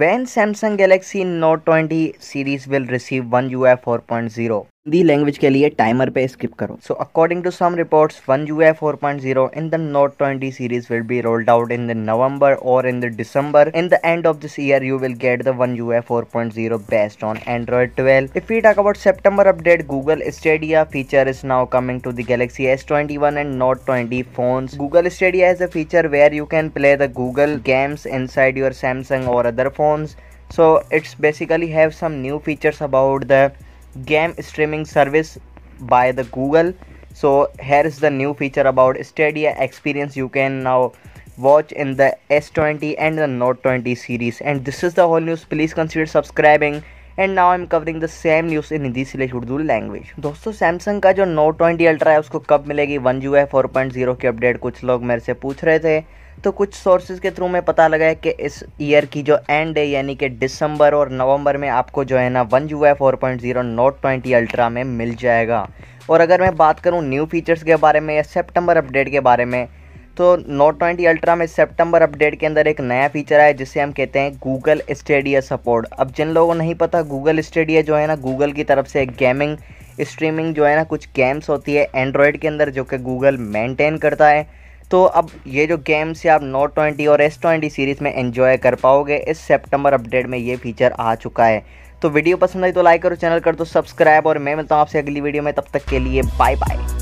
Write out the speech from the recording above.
when Samsung Galaxy Note 20 series will receive One UI 4.0. Hindi language के लिए timer पे skip करो so according to some reports one UI four point zero in the Note twenty series will be rolled out in the November और in the December in the end of this year you will get the one UI four point zero based on Android twelve if you talk about September update Google Stadia feature is now coming to the Galaxy S twenty one and Note twenty phone Google Stadia as a feature where you can play the Google games inside your Samsung और other phone so it's basically have some new features about the game streaming service by the google so here is the new feature about stadia experience you can now watch in the s20 and the note 20 series and this is the whole news please consider subscribing and now I am covering the same news in Hindi slash Urdu language दोस्तों Samsung का जो note twenty ultra है उसको कब मिलेगी one UI four point zero की update कुछ लोग मेरे से पूछ रहे थे तो कुछ सोर्सेज के थ्रू में पता लगा है कि इस ईयर की जो एंड है यानी कि दिसंबर और नवंबर में आपको जो है ना one UI four point zero Note twenty Ultra में मिल जाएगा और अगर मैं बात करूँ न्यू फीचर्स के बारे में या सेप्टेम्बर अपडेट के बारे में तो नोट ट्वेंटी अल्ट्रा में सितंबर अपडेट के अंदर एक नया फीचर आया जिसे हम कहते हैं गूगल स्टेडिया सपोर्ट अब जिन लोगों को नहीं पता गूगल स्टेडिया जो है ना गूगल की तरफ से गेमिंग स्ट्रीमिंग जो है ना कुछ गेम्स होती है एंड्रॉयड के अंदर जो कि गूगल मेंटेन करता है तो अब ये जो गेम्स है आप नोट ट्वेंटी और एस ट्वेंटी सीरीज़ में एंजॉय कर पाओगे इस सेप्टेम्बर अपडेट में ये फीचर आ चुका है तो वीडियो पसंद आई तो लाइक करो चैनल कर दो सब्सक्राइब और मैं मिलता हूँ आपसे अगली वीडियो में तब तक के लिए बाय बाय